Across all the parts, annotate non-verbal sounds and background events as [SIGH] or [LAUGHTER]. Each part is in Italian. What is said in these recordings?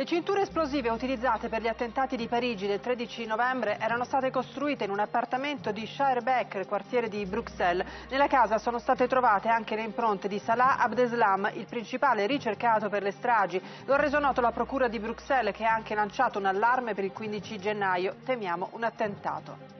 Le cinture esplosive utilizzate per gli attentati di Parigi del 13 novembre erano state costruite in un appartamento di Shirebeck, quartiere di Bruxelles. Nella casa sono state trovate anche le impronte di Salah Abdeslam, il principale ricercato per le stragi. Lo ha reso noto la procura di Bruxelles che ha anche lanciato un allarme per il 15 gennaio. Temiamo un attentato.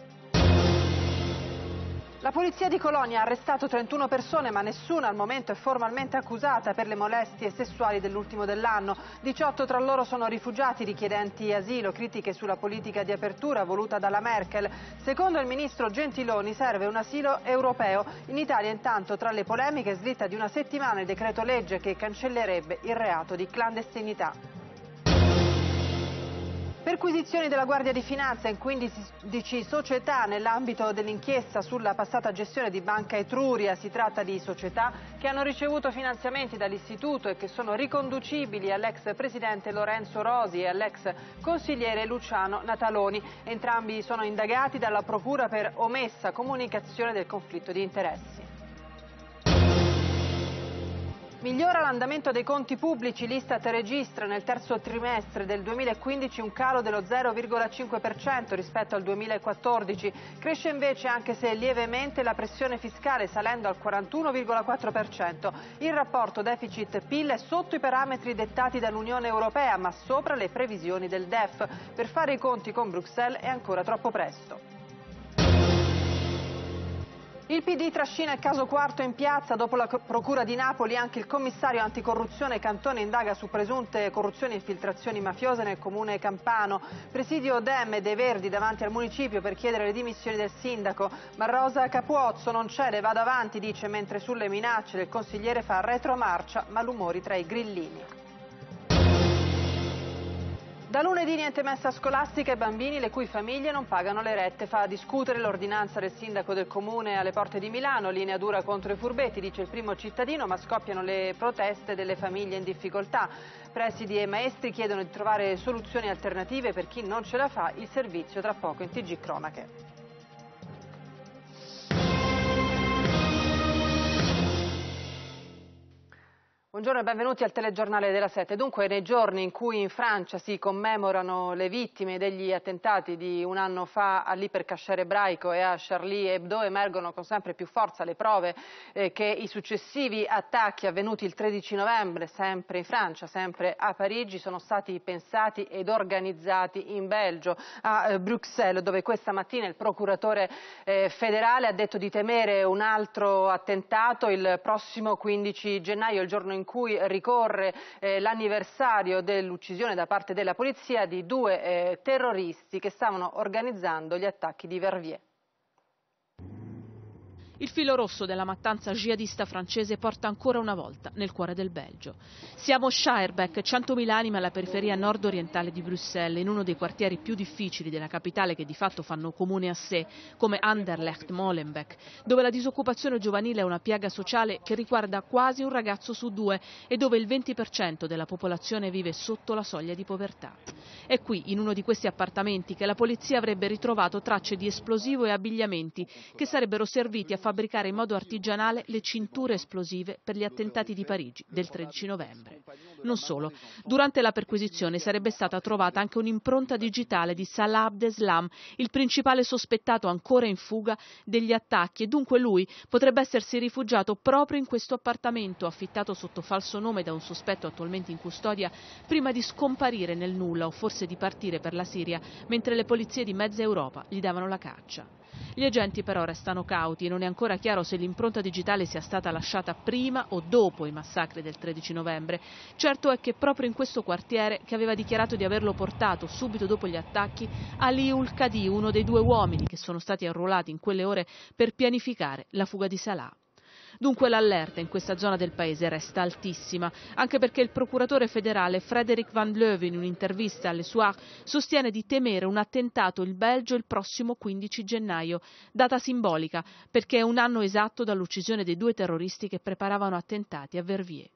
La polizia di Colonia ha arrestato 31 persone, ma nessuna al momento è formalmente accusata per le molestie sessuali dell'ultimo dell'anno. 18 tra loro sono rifugiati richiedenti asilo, critiche sulla politica di apertura voluta dalla Merkel. Secondo il ministro Gentiloni serve un asilo europeo. In Italia intanto tra le polemiche slitta di una settimana il decreto legge che cancellerebbe il reato di clandestinità. Perquisizioni della Guardia di Finanza in 15 società nell'ambito dell'inchiesta sulla passata gestione di Banca Etruria. Si tratta di società che hanno ricevuto finanziamenti dall'istituto e che sono riconducibili all'ex presidente Lorenzo Rosi e all'ex consigliere Luciano Nataloni. Entrambi sono indagati dalla Procura per omessa comunicazione del conflitto di interessi. Migliora l'andamento dei conti pubblici, l'Istat registra nel terzo trimestre del 2015 un calo dello 0,5% rispetto al 2014. Cresce invece anche se lievemente la pressione fiscale salendo al 41,4%. Il rapporto deficit-PIL è sotto i parametri dettati dall'Unione Europea ma sopra le previsioni del DEF. Per fare i conti con Bruxelles è ancora troppo presto. Il PD trascina il caso quarto in piazza, dopo la Procura di Napoli anche il commissario anticorruzione Cantone indaga su presunte corruzioni e infiltrazioni mafiose nel comune campano. Presidio Dem e De Verdi davanti al municipio per chiedere le dimissioni del sindaco. Ma Rosa Capuozzo non cede, vado avanti, dice, mentre sulle minacce del consigliere fa retromarcia, malumori tra i grillini. Da lunedì niente messa scolastica ai bambini le cui famiglie non pagano le rette. Fa discutere l'ordinanza del sindaco del comune alle porte di Milano, linea dura contro i furbetti, dice il primo cittadino, ma scoppiano le proteste delle famiglie in difficoltà. Presidi e maestri chiedono di trovare soluzioni alternative per chi non ce la fa, il servizio tra poco in TG Cronache. Buongiorno e benvenuti al telegiornale della Sette. Dunque, nei giorni in cui in Francia si commemorano le vittime degli attentati di un anno fa all'ipercasciere ebraico e a Charlie Hebdo, emergono con sempre più forza le prove eh, che i successivi attacchi avvenuti il 13 novembre, sempre in Francia, sempre a Parigi, sono stati pensati ed organizzati in Belgio, a eh, Bruxelles, dove questa mattina il procuratore eh, federale ha detto di temere un altro attentato il prossimo 15 gennaio, il giorno in cui ricorre eh, l'anniversario dell'uccisione da parte della polizia di due eh, terroristi che stavano organizzando gli attacchi di Verviers. Il filo rosso della mattanza jihadista francese porta ancora una volta nel cuore del Belgio. Siamo Schaerbeck, 100.000 anime alla periferia nord-orientale di Bruxelles, in uno dei quartieri più difficili della capitale che di fatto fanno comune a sé, come Anderlecht, Molenbeek, dove la disoccupazione giovanile è una piaga sociale che riguarda quasi un ragazzo su due e dove il 20% della popolazione vive sotto la soglia di povertà. È qui, in uno di questi appartamenti, che la polizia avrebbe ritrovato tracce di esplosivo e abbigliamenti che sarebbero serviti a far fabbricare in modo artigianale le cinture esplosive per gli attentati di Parigi del 13 novembre. Non solo, durante la perquisizione sarebbe stata trovata anche un'impronta digitale di Salah Abdeslam, il principale sospettato ancora in fuga degli attacchi e dunque lui potrebbe essersi rifugiato proprio in questo appartamento affittato sotto falso nome da un sospetto attualmente in custodia prima di scomparire nel nulla o forse di partire per la Siria mentre le polizie di mezza Europa gli davano la caccia. Gli agenti però restano cauti e non è ancora chiaro se l'impronta digitale sia stata lasciata prima o dopo i massacri del 13 novembre. Certo è che proprio in questo quartiere, che aveva dichiarato di averlo portato subito dopo gli attacchi, Ali Ulkadi, uno dei due uomini che sono stati arruolati in quelle ore per pianificare la fuga di Salah. Dunque l'allerta in questa zona del paese resta altissima, anche perché il procuratore federale Frederick Van Leuven in un'intervista alle Soir sostiene di temere un attentato in Belgio il prossimo 15 gennaio, data simbolica perché è un anno esatto dall'uccisione dei due terroristi che preparavano attentati a Verviers.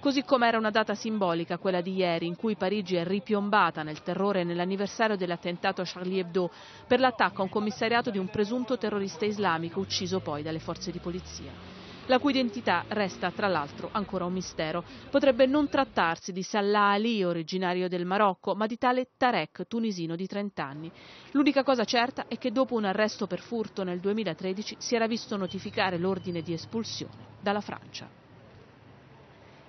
Così come era una data simbolica quella di ieri in cui Parigi è ripiombata nel terrore nell'anniversario dell'attentato a Charlie Hebdo per l'attacco a un commissariato di un presunto terrorista islamico ucciso poi dalle forze di polizia la cui identità resta tra l'altro ancora un mistero. Potrebbe non trattarsi di Salah Ali, originario del Marocco, ma di tale Tarek, tunisino di 30 anni. L'unica cosa certa è che dopo un arresto per furto nel 2013 si era visto notificare l'ordine di espulsione dalla Francia.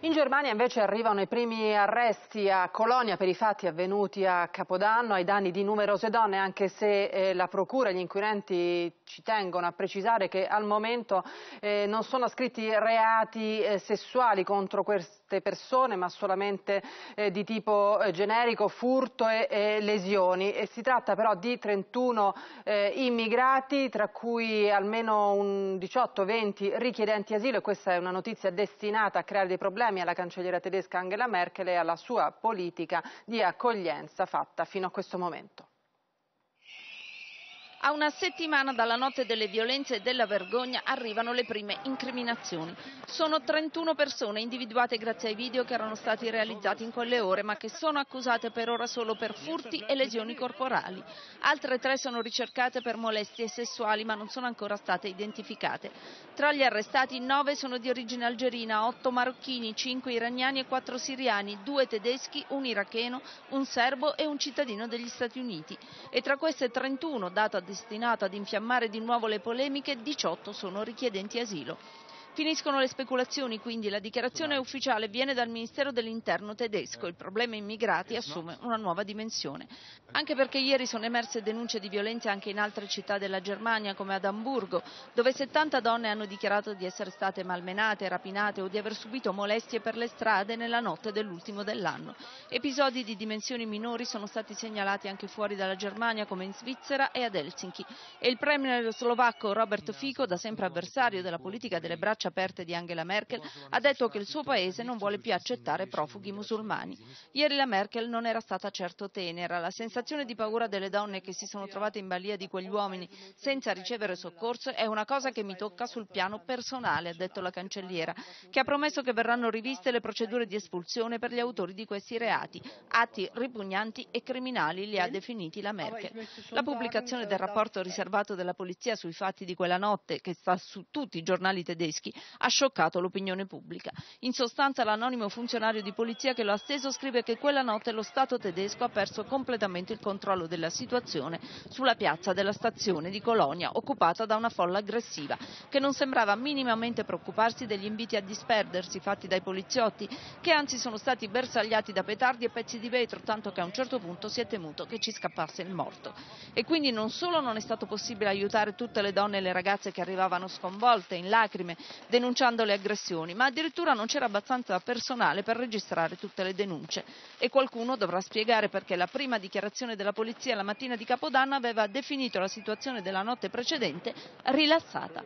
In Germania invece arrivano i primi arresti a Colonia per i fatti avvenuti a Capodanno ai danni di numerose donne, anche se eh, la procura e gli inquirenti ci tengono a precisare che al momento eh, non sono scritti reati eh, sessuali contro queste persone, ma solamente eh, di tipo eh, generico, furto e, e lesioni. E si tratta però di 31 eh, immigrati, tra cui almeno 18-20 richiedenti asilo e questa è una notizia destinata a creare dei problemi alla cancelliera tedesca Angela Merkel e alla sua politica di accoglienza fatta fino a questo momento. A una settimana dalla notte delle violenze e della vergogna arrivano le prime incriminazioni. Sono 31 persone individuate grazie ai video che erano stati realizzati in quelle ore ma che sono accusate per ora solo per furti e lesioni corporali. Altre tre sono ricercate per molestie sessuali ma non sono ancora state identificate. Tra gli arrestati 9 sono di origine algerina, 8 marocchini, 5 iraniani e 4 siriani, 2 tedeschi, un iracheno, un serbo e un cittadino degli Stati Uniti. E tra queste 31, data di destinato ad infiammare di nuovo le polemiche, 18 sono richiedenti asilo. Finiscono le speculazioni, quindi la dichiarazione ufficiale viene dal Ministero dell'Interno tedesco. Il problema immigrati assume una nuova dimensione. Anche perché ieri sono emerse denunce di violenza anche in altre città della Germania, come ad Amburgo, dove 70 donne hanno dichiarato di essere state malmenate, rapinate o di aver subito molestie per le strade nella notte dell'ultimo dell'anno. Episodi di dimensioni minori sono stati segnalati anche fuori dalla Germania, come in Svizzera e ad Helsinki. E il premier slovacco Robert Fico, da sempre avversario della politica delle braccia braccia aperte di Angela Merkel, ha detto che il suo paese non vuole più accettare profughi musulmani. Ieri la Merkel non era stata certo tenera. La sensazione di paura delle donne che si sono trovate in balia di quegli uomini senza ricevere soccorso è una cosa che mi tocca sul piano personale, ha detto la cancelliera, che ha promesso che verranno riviste le procedure di espulsione per gli autori di questi reati, atti ripugnanti e criminali li ha definiti la ah, Merkel. La pubblicazione del rapporto riservato della polizia sui fatti di quella notte, che sta su tutti i giornali tedeschi, ha scioccato l'opinione pubblica. In sostanza l'anonimo funzionario di polizia che lo ha steso scrive che quella notte lo Stato tedesco ha perso completamente il controllo della situazione sulla piazza della stazione di Colonia, occupata da una folla aggressiva, che non sembrava minimamente preoccuparsi degli inviti a disperdersi fatti dai poliziotti, che anzi sono stati bersagliati da petardi e pezzi di vetro, tanto che a un certo punto si è temuto che ci scappasse il morto. E quindi non solo non è stato possibile aiutare tutte le donne e le ragazze che arrivavano sconvolte, in lacrime, denunciando le aggressioni, ma addirittura non c'era abbastanza personale per registrare tutte le denunce e qualcuno dovrà spiegare perché la prima dichiarazione della polizia la mattina di Capodanno aveva definito la situazione della notte precedente rilassata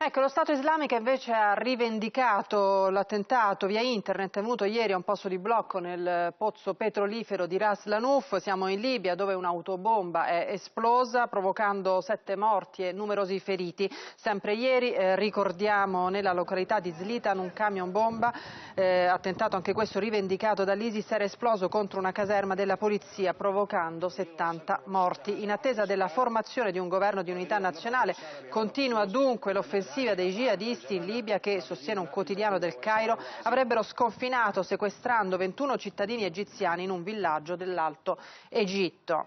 Ecco, lo Stato islamico invece ha rivendicato l'attentato via internet tenuto ieri a un posto di blocco nel pozzo petrolifero di Ras Lanuf. Siamo in Libia dove un'autobomba è esplosa provocando sette morti e numerosi feriti. Sempre ieri eh, ricordiamo nella località di Zlitan un camion bomba, eh, attentato anche questo rivendicato dall'ISIS, era esploso contro una caserma della polizia provocando 70 morti. In attesa della formazione di un governo di unità nazionale continua dunque l'offensiva offensiva dei jihadisti in Libia che, sostiene un quotidiano del Cairo, avrebbero sconfinato sequestrando 21 cittadini egiziani in un villaggio dell'Alto Egitto.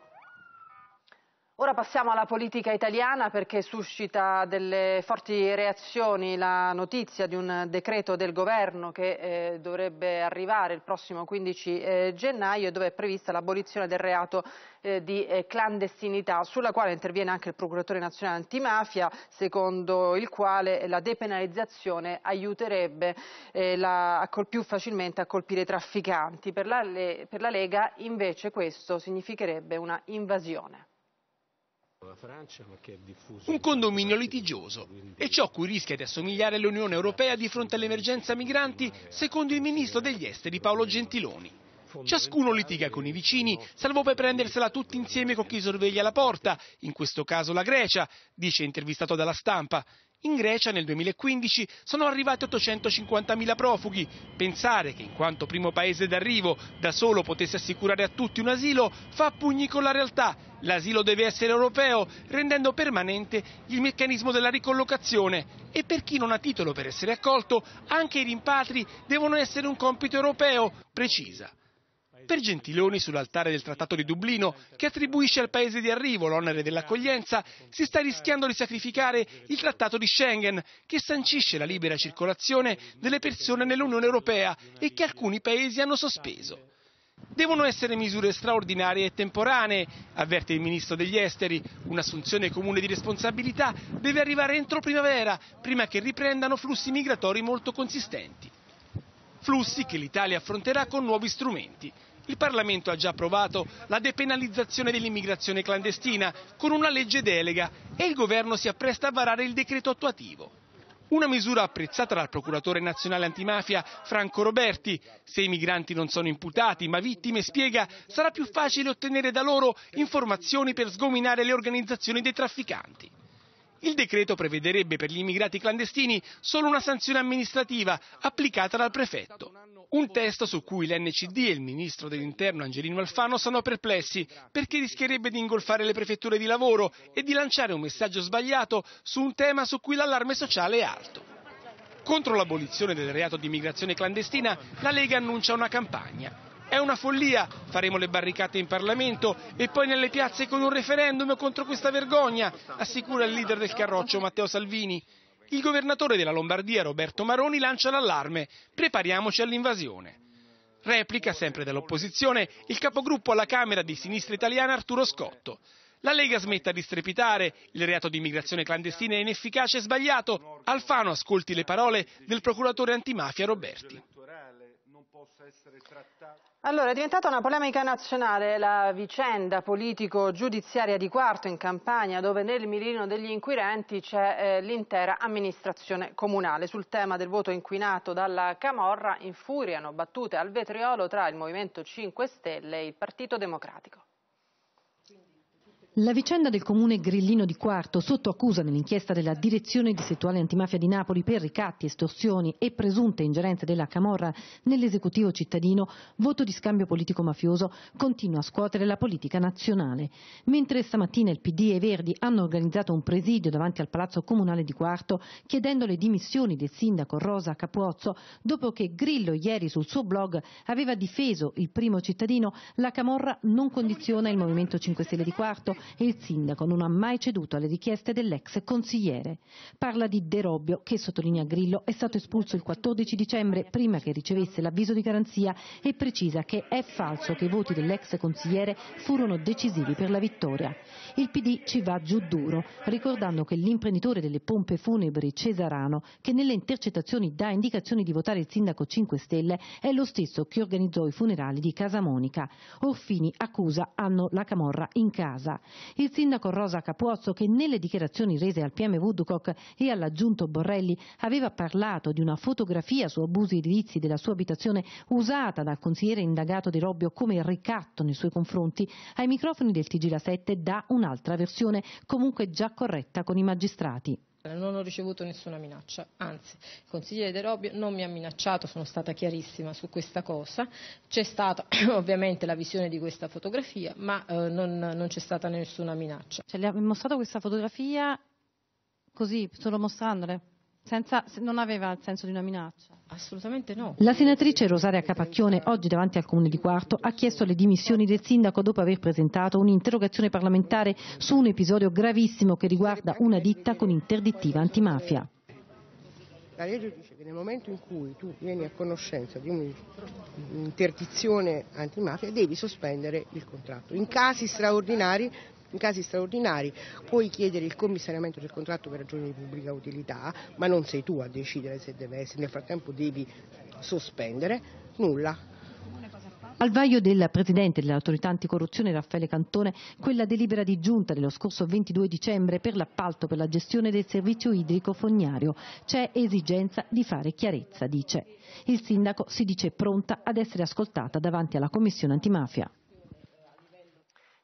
Ora passiamo alla politica italiana perché suscita delle forti reazioni la notizia di un decreto del governo che eh, dovrebbe arrivare il prossimo 15 eh, gennaio dove è prevista l'abolizione del reato eh, di eh, clandestinità sulla quale interviene anche il procuratore nazionale antimafia secondo il quale la depenalizzazione aiuterebbe eh, la, più facilmente a colpire i trafficanti. Per la, per la Lega invece questo significherebbe una invasione. Un condominio litigioso. E ciò cui rischia di assomigliare l'Unione Europea di fronte all'emergenza migranti, secondo il ministro degli esteri Paolo Gentiloni. Ciascuno litiga con i vicini, salvo per prendersela tutti insieme con chi sorveglia la porta, in questo caso la Grecia, dice intervistato dalla stampa. In Grecia nel 2015 sono arrivati 850.000 profughi. Pensare che in quanto primo paese d'arrivo da solo potesse assicurare a tutti un asilo fa pugni con la realtà. L'asilo deve essere europeo, rendendo permanente il meccanismo della ricollocazione. E per chi non ha titolo per essere accolto, anche i rimpatri devono essere un compito europeo, precisa per Gentiloni sull'altare del Trattato di Dublino, che attribuisce al paese di arrivo l'onere dell'accoglienza, si sta rischiando di sacrificare il Trattato di Schengen, che sancisce la libera circolazione delle persone nell'Unione Europea e che alcuni paesi hanno sospeso. Devono essere misure straordinarie e temporanee, avverte il ministro degli esteri. Un'assunzione comune di responsabilità deve arrivare entro primavera, prima che riprendano flussi migratori molto consistenti. Flussi che l'Italia affronterà con nuovi strumenti. Il Parlamento ha già approvato la depenalizzazione dell'immigrazione clandestina con una legge delega e il Governo si appresta a varare il decreto attuativo. Una misura apprezzata dal procuratore nazionale antimafia Franco Roberti. Se i migranti non sono imputati ma vittime, spiega, sarà più facile ottenere da loro informazioni per sgominare le organizzazioni dei trafficanti. Il decreto prevederebbe per gli immigrati clandestini solo una sanzione amministrativa applicata dal prefetto. Un testo su cui l'NCD e il ministro dell'Interno Angelino Alfano sono perplessi perché rischierebbe di ingolfare le prefetture di lavoro e di lanciare un messaggio sbagliato su un tema su cui l'allarme sociale è alto. Contro l'abolizione del reato di immigrazione clandestina, la Lega annuncia una campagna è una follia. Faremo le barricate in Parlamento e poi nelle piazze con un referendum contro questa vergogna, assicura il leader del Carroccio Matteo Salvini. Il governatore della Lombardia Roberto Maroni lancia l'allarme. Prepariamoci all'invasione. Replica sempre dall'opposizione il capogruppo alla Camera di Sinistra Italiana Arturo Scotto. La Lega smetta di strepitare, il reato di immigrazione clandestina è inefficace e sbagliato. Alfano ascolti le parole del procuratore antimafia Roberti. Allora, è diventata una polemica nazionale la vicenda politico-giudiziaria di Quarto in Campania, dove nel mirino degli inquirenti c'è eh, l'intera amministrazione comunale. Sul tema del voto inquinato dalla Camorra infuriano battute al vetriolo tra il Movimento 5 Stelle e il Partito Democratico. La vicenda del comune grillino di Quarto, sotto accusa nell'inchiesta della direzione distrettuale antimafia di Napoli per ricatti, estorsioni e presunte ingerenze della Camorra nell'esecutivo cittadino, voto di scambio politico-mafioso, continua a scuotere la politica nazionale. Mentre stamattina il PD e i Verdi hanno organizzato un presidio davanti al palazzo comunale di Quarto, chiedendo le dimissioni del sindaco Rosa Capuozzo, dopo che Grillo ieri sul suo blog aveva difeso il primo cittadino, la Camorra non condiziona il Movimento 5 Stelle di Quarto, e il sindaco non ha mai ceduto alle richieste dell'ex consigliere. Parla di De Robbio che, sottolinea Grillo, è stato espulso il 14 dicembre prima che ricevesse l'avviso di garanzia e precisa che è falso che i voti dell'ex consigliere furono decisivi per la vittoria. Il PD ci va giù duro, ricordando che l'imprenditore delle pompe funebri Cesarano, che nelle intercettazioni dà indicazioni di votare il sindaco 5 Stelle, è lo stesso che organizzò i funerali di Casa Monica. Orfini accusa hanno la camorra in casa. Il sindaco Rosa Capuozzo, che nelle dichiarazioni rese al PM Woodcock e all'aggiunto Borrelli aveva parlato di una fotografia su abusi edilizi della sua abitazione usata dal consigliere indagato di Robbio come ricatto nei suoi confronti, ai microfoni del Tg La 7 dà un'altra versione, comunque già corretta con i magistrati. Eh, non ho ricevuto nessuna minaccia, anzi il consigliere De Robbio non mi ha minacciato, sono stata chiarissima su questa cosa, c'è stata [COUGHS] ovviamente la visione di questa fotografia, ma eh, non, non, c'è stata nessuna minaccia. Cioè, le ha mostrato questa fotografia così, solo mostrandole? Senza, non aveva il senso di una minaccia? Assolutamente no. La senatrice Rosaria Capacchione, oggi davanti al Comune di Quarto, ha chiesto le dimissioni del sindaco dopo aver presentato un'interrogazione parlamentare su un episodio gravissimo che riguarda una ditta con interdittiva antimafia. La legge dice che nel momento in cui tu vieni a conoscenza di un'interdizione antimafia devi sospendere il contratto. In casi straordinari in casi straordinari puoi chiedere il commissariamento del contratto per ragioni di pubblica utilità, ma non sei tu a decidere se deve essere, nel frattempo devi sospendere, nulla. Al vaglio del Presidente dell'autorità anticorruzione Raffaele Cantone, quella delibera di giunta dello scorso 22 dicembre per l'appalto per la gestione del servizio idrico fognario. C'è esigenza di fare chiarezza, dice. Il sindaco si dice pronta ad essere ascoltata davanti alla Commissione antimafia.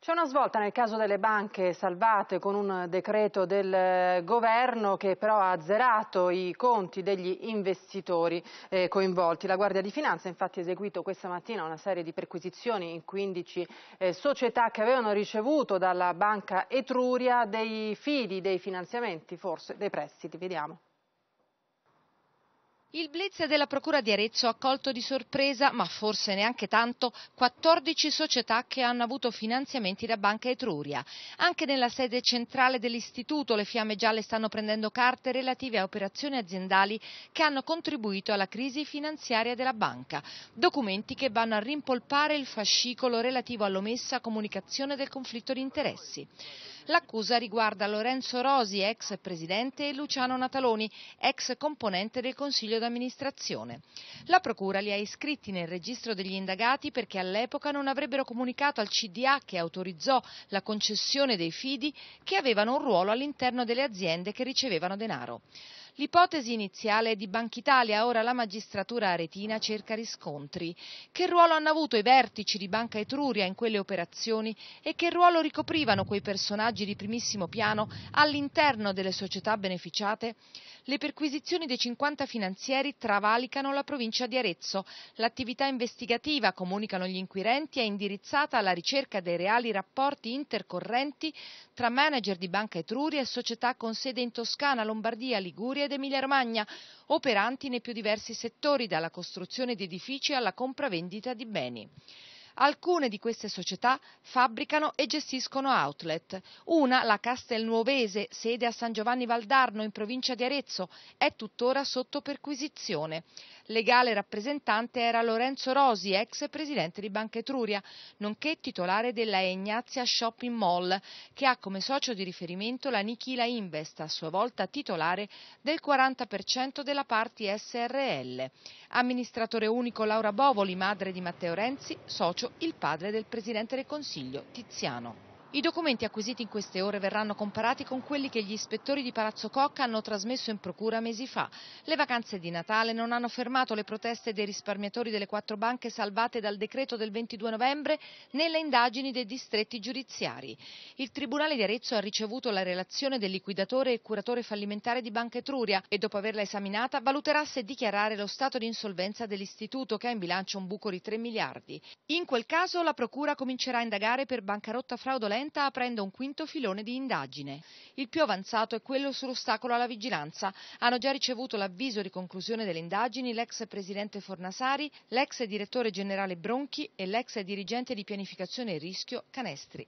C'è una svolta nel caso delle banche salvate con un decreto del eh, governo che però ha azzerato i conti degli investitori eh, coinvolti. La Guardia di Finanza infatti ha eseguito questa mattina una serie di perquisizioni in 15 eh, società che avevano ricevuto dalla banca Etruria dei fidi, dei finanziamenti, forse dei prestiti. Vediamo. Il blitz della Procura di Arezzo ha colto di sorpresa, ma forse neanche tanto, 14 società che hanno avuto finanziamenti da Banca Etruria. Anche nella sede centrale dell'istituto le fiamme gialle stanno prendendo carte relative a operazioni aziendali che hanno contribuito alla crisi finanziaria della banca. Documenti che vanno a rimpolpare il fascicolo relativo all'omessa comunicazione del conflitto di interessi. L'accusa riguarda Lorenzo Rosi, ex presidente, e Luciano Nataloni, ex componente del Consiglio consiglio d'amministrazione. La procura li ha iscritti nel registro degli indagati perché all'epoca non avrebbero comunicato al CDA che autorizzò la concessione dei fidi che avevano un ruolo all'interno delle aziende che ricevevano denaro. L'ipotesi iniziale è di Banca Italia, ora la magistratura aretina cerca riscontri. Che ruolo hanno avuto i vertici di Banca Etruria in quelle operazioni e che ruolo ricoprivano quei personaggi di primissimo piano all'interno delle società beneficiate? Le perquisizioni dei 50 finanzieri travalicano la provincia di Arezzo. L'attività investigativa, comunicano gli inquirenti, è indirizzata alla ricerca dei reali rapporti intercorrenti tra manager di Banca Etruria e società con sede in Toscana, Lombardia, Liguria ed Emilia-Romagna, operanti nei più diversi settori, dalla costruzione di edifici alla compravendita di beni. Alcune di queste società fabbricano e gestiscono outlet. Una, la Castelnuovese, sede a San Giovanni Valdarno in provincia di Arezzo, è tuttora sotto perquisizione. Legale rappresentante era Lorenzo Rosi, ex presidente di Banca Etruria, nonché titolare della Ignazia Shopping Mall, che ha come socio di riferimento la Nikila Invest, a sua volta titolare del 40% della parte SRL. Amministratore unico Laura Bovoli, madre di Matteo Renzi, socio il padre del presidente del Consiglio, Tiziano. I documenti acquisiti in queste ore verranno comparati con quelli che gli ispettori di Palazzo Cocca hanno trasmesso in procura mesi fa. Le vacanze di Natale non hanno fermato le proteste dei risparmiatori delle quattro banche salvate dal decreto del 22 novembre nelle indagini dei distretti giudiziari. Il Tribunale di Arezzo ha ricevuto la relazione del liquidatore e curatore fallimentare di Banca Etruria e dopo averla esaminata valuterà se dichiarare lo stato di insolvenza dell'istituto che ha in bilancio un buco di 3 miliardi. In quel caso la procura comincerà a indagare per bancarotta fraudolenta violenta aprendo un quinto filone di indagine. Il più avanzato è quello sull'ostacolo alla vigilanza. Hanno già ricevuto l'avviso di conclusione delle indagini l'ex presidente Fornasari, l'ex direttore generale Bronchi e l'ex dirigente di pianificazione e rischio Canestri.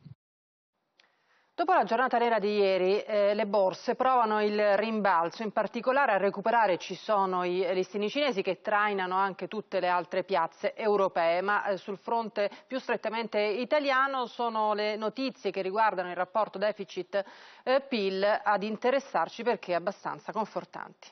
Dopo la giornata nera di ieri eh, le borse provano il rimbalzo, in particolare a recuperare ci sono i listini cinesi che trainano anche tutte le altre piazze europee, ma eh, sul fronte più strettamente italiano sono le notizie che riguardano il rapporto deficit-PIL eh, ad interessarci perché abbastanza confortanti.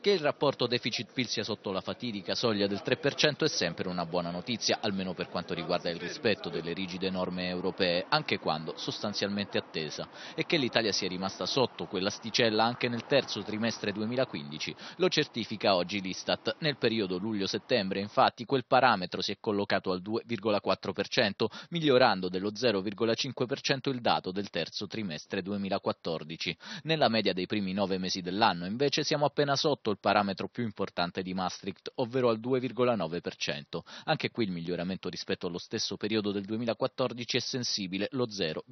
Che il rapporto deficit-PIL sia sotto la fatidica soglia del 3% è sempre una buona notizia, almeno per quanto riguarda il rispetto delle rigide norme europee, anche quando sostanzialmente attesa. E che l'Italia sia rimasta sotto quell'asticella anche nel terzo trimestre 2015 lo certifica oggi l'Istat. Nel periodo luglio-settembre, infatti, quel parametro si è collocato al 2,4%, migliorando dello 0,5% il dato del terzo trimestre 2014. Nella media dei primi nove mesi dell'anno, invece, siamo appena sotto il parametro più importante di Maastricht, ovvero al 2,9%. Anche qui il miglioramento rispetto allo stesso periodo del 2014 è sensibile, lo 0,4%.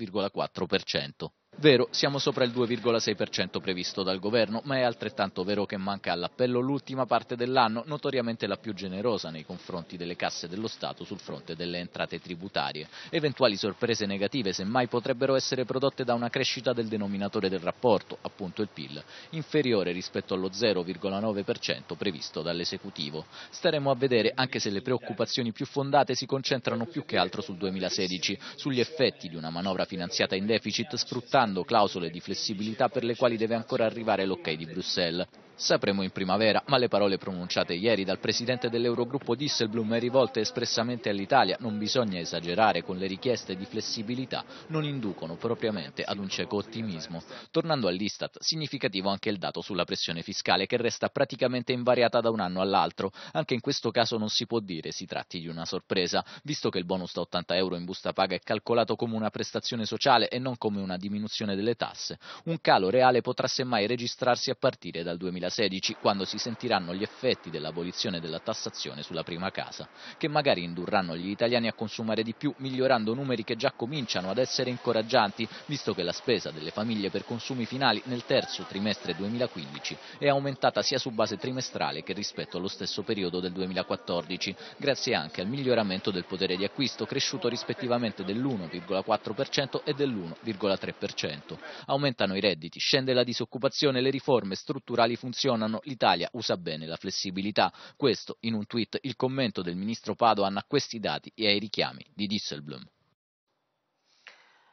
Vero, siamo sopra il 2,6% previsto dal governo, ma è altrettanto vero che manca all'appello l'ultima parte dell'anno, notoriamente la più generosa nei confronti delle casse dello Stato sul fronte delle entrate tributarie. Eventuali sorprese negative semmai potrebbero essere prodotte da una crescita del denominatore del rapporto, appunto il PIL, inferiore rispetto allo 0,9% previsto dall'esecutivo. Staremo a vedere, anche se le preoccupazioni più fondate si concentrano più che altro sul 2016, sugli effetti di una manovra finanziata in deficit sfruttando applicando clausole di flessibilità per le quali deve ancora arrivare l'ok di Bruxelles. Sapremo in primavera, ma le parole pronunciate ieri dal presidente dell'Eurogruppo Disselblum rivolte espressamente all'Italia non bisogna esagerare con le richieste di flessibilità, non inducono propriamente ad un cieco ottimismo. Tornando all'Istat, significativo anche il dato sulla pressione fiscale che resta praticamente invariata da un anno all'altro. Anche in questo caso non si può dire si tratti di una sorpresa, visto che il bonus da 80 euro in busta paga è calcolato come una prestazione sociale e non come una diminuzione delle tasse. Un calo reale potrà semmai registrarsi a partire dal 2020. 2016, quando si sentiranno gli effetti dell'abolizione della tassazione sulla prima casa, che magari indurranno gli italiani a consumare di più, migliorando numeri che già cominciano ad essere incoraggianti, visto che la spesa delle famiglie per consumi finali nel terzo trimestre 2015 è aumentata sia su base trimestrale che rispetto allo stesso periodo del 2014, grazie anche al miglioramento del potere di acquisto, cresciuto rispettivamente dell'1,4% e dell'1,3%. Aumentano i redditi, scende la disoccupazione, le riforme strutturali funzionano funzionano, l'Italia usa bene la flessibilità. Questo in un tweet il commento del ministro Padoan a questi dati e ai richiami di Disselblum.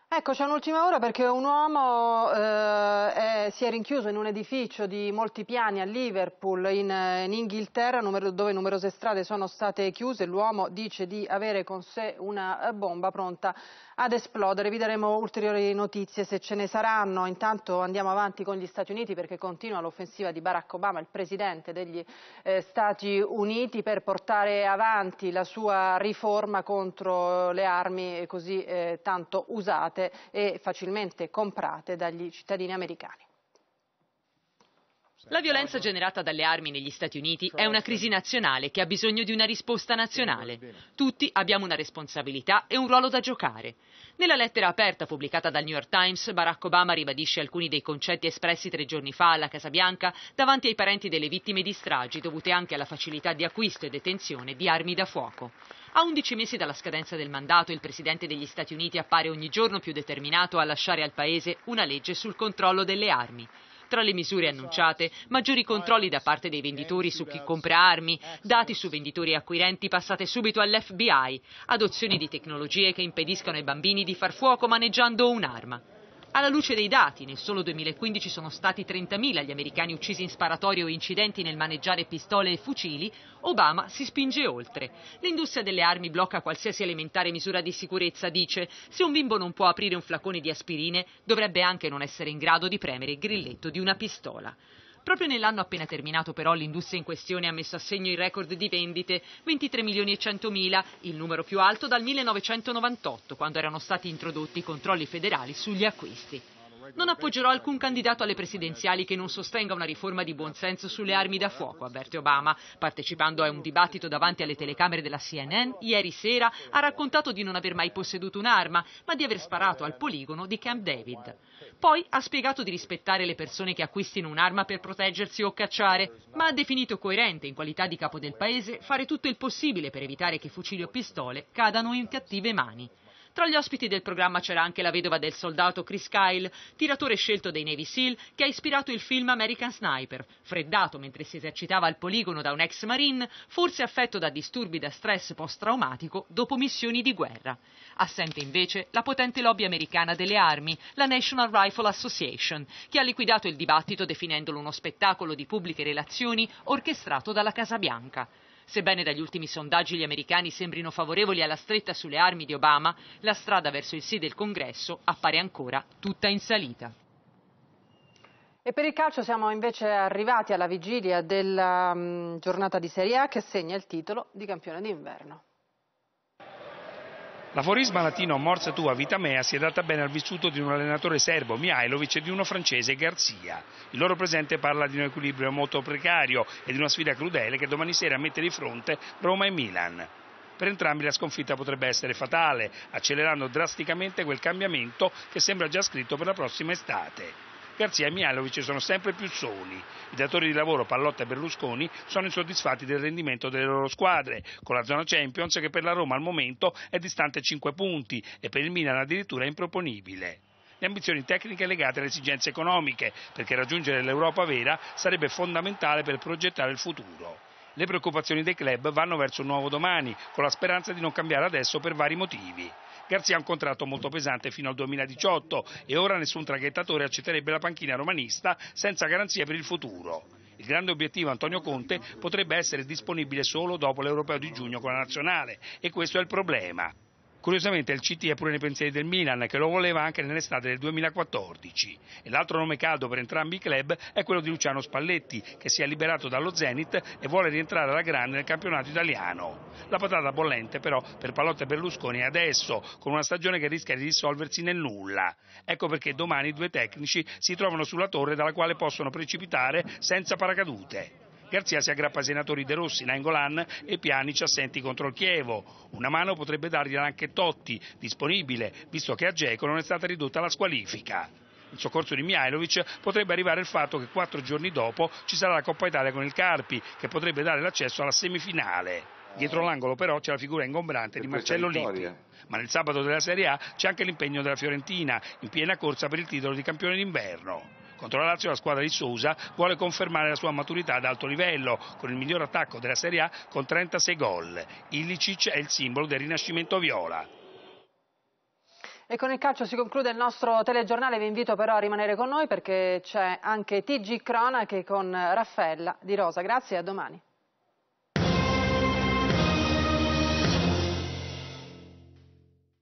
Ecco, c'è un'ultima ora perché un uomo eh, è, si è rinchiuso in un edificio di molti piani a Liverpool, in, in Inghilterra, numero, dove numerose strade sono state chiuse. L'uomo dice di avere con sé una bomba pronta ad esplodere. Vi daremo ulteriori notizie se ce ne saranno. Intanto andiamo avanti con gli Stati Uniti perché continua l'offensiva di Barack Obama, il presidente degli eh, Stati Uniti, per portare avanti la sua riforma contro le armi così eh, tanto usate e facilmente comprate dagli cittadini americani. La violenza generata dalle armi negli Stati Uniti è una crisi nazionale che ha bisogno di una risposta nazionale. Tutti abbiamo una responsabilità e un ruolo da giocare. Nella lettera aperta pubblicata dal New York Times, Barack Obama ribadisce alcuni dei concetti espressi tre giorni fa alla Casa Bianca davanti ai parenti delle vittime di stragi dovute anche alla facilità di acquisto e detenzione di armi da fuoco. A 11 mesi dalla scadenza del mandato, il Presidente degli Stati Uniti appare ogni giorno più determinato a lasciare al Paese una legge sul controllo delle armi. Tra le misure annunciate, maggiori controlli da parte dei venditori su chi compra armi, dati su venditori e acquirenti passate subito all'FBI, adozioni di tecnologie che impediscano ai bambini di far fuoco maneggiando un'arma. Alla luce dei dati, nel solo 2015 sono stati 30.000 gli americani uccisi in sparatorie o incidenti nel maneggiare pistole e fucili, Obama si spinge oltre. L'industria delle armi blocca qualsiasi elementare misura di sicurezza, dice. Se un bimbo non può aprire un flacone di aspirine, dovrebbe anche non essere in grado di premere il grilletto di una pistola. Proprio nell'anno appena terminato però l'industria in questione ha messo a segno il record di vendite, 23 milioni e 100 mila, il numero più alto dal 1998, quando erano stati introdotti i controlli federali sugli acquisti. Non appoggerò alcun candidato alle presidenziali che non sostenga una riforma di buonsenso sulle armi da fuoco, avverte Obama. Partecipando a un dibattito davanti alle telecamere della CNN, ieri sera ha raccontato di non aver mai posseduto un'arma, ma di aver sparato al poligono di Camp David. Poi ha spiegato di rispettare le persone che acquistino un'arma per proteggersi o cacciare, ma ha definito coerente, in qualità di capo del paese, fare tutto il possibile per evitare che fucili o pistole cadano in cattive mani. Tra gli ospiti del programma c'era anche la vedova del soldato Chris Kyle, tiratore scelto dei Navy SEAL che ha ispirato il film American Sniper, freddato mentre si esercitava al poligono da un ex marine, forse affetto da disturbi da stress post-traumatico dopo missioni di guerra. Assente invece la potente lobby americana delle armi, la National Rifle Association, che ha liquidato il dibattito definendolo uno spettacolo di pubbliche relazioni orchestrato dalla Casa Bianca. Sebbene dagli ultimi sondaggi gli americani sembrino favorevoli alla stretta sulle armi di Obama, la strada verso il sì del Congresso appare ancora tutta in salita. E per il calcio siamo invece arrivati alla vigilia della mm, giornata di Serie A che segna il titolo di campione d'inverno. L'aforisma latino morsa tua vita mea si adatta bene al vissuto di un allenatore serbo, Mihailovic, e di uno francese, Garzia. Il loro presente parla di un equilibrio molto precario e di una sfida crudele che domani sera mette di fronte Roma e Milan. Per entrambi la sconfitta potrebbe essere fatale, accelerando drasticamente quel cambiamento che sembra già scritto per la prossima estate. Garzia e Mialovic sono sempre più soli. I datori di lavoro Pallotta e Berlusconi sono insoddisfatti del rendimento delle loro squadre, con la zona Champions che per la Roma al momento è distante 5 punti e per il Milan addirittura improponibile le ambizioni tecniche legate alle esigenze economiche, perché raggiungere l'Europa vera sarebbe fondamentale per progettare il futuro. Le preoccupazioni dei club vanno verso un nuovo domani, con la speranza di non cambiare adesso per vari motivi. Garzia ha un contratto molto pesante fino al 2018 e ora nessun traghettatore accetterebbe la panchina romanista senza garanzie per il futuro. Il grande obiettivo Antonio Conte potrebbe essere disponibile solo dopo l'Europeo di giugno con la nazionale e questo è il problema. Curiosamente il CT è pure nei pensieri del Milan, che lo voleva anche nell'estate del 2014. E l'altro nome caldo per entrambi i club è quello di Luciano Spalletti, che si è liberato dallo Zenit e vuole rientrare alla grande nel campionato italiano. La patata bollente però per Palotta e Berlusconi è adesso, con una stagione che rischia di dissolversi nel nulla. Ecco perché domani i due tecnici si trovano sulla torre dalla quale possono precipitare senza paracadute. Garzia si aggrappa ai senatori De Rossi, Nangolan e Pianici assenti contro il Chievo. Una mano potrebbe dargli anche Totti, disponibile, visto che a Geco non è stata ridotta la squalifica. In soccorso di Mijailovic potrebbe arrivare il fatto che quattro giorni dopo ci sarà la Coppa Italia con il Carpi, che potrebbe dare l'accesso alla semifinale. Dietro l'angolo però c'è la figura ingombrante di Marcello Lippi. Ma nel sabato della Serie A c'è anche l'impegno della Fiorentina, in piena corsa per il titolo di campione d'inverno. Contro la Lazio la squadra di Sousa vuole confermare la sua maturità ad alto livello con il miglior attacco della Serie A con 36 gol. Illicic è il simbolo del rinascimento viola. E con il calcio si conclude il nostro telegiornale, vi invito però a rimanere con noi perché c'è anche TG Cronache con Raffaella Di Rosa. Grazie e a domani.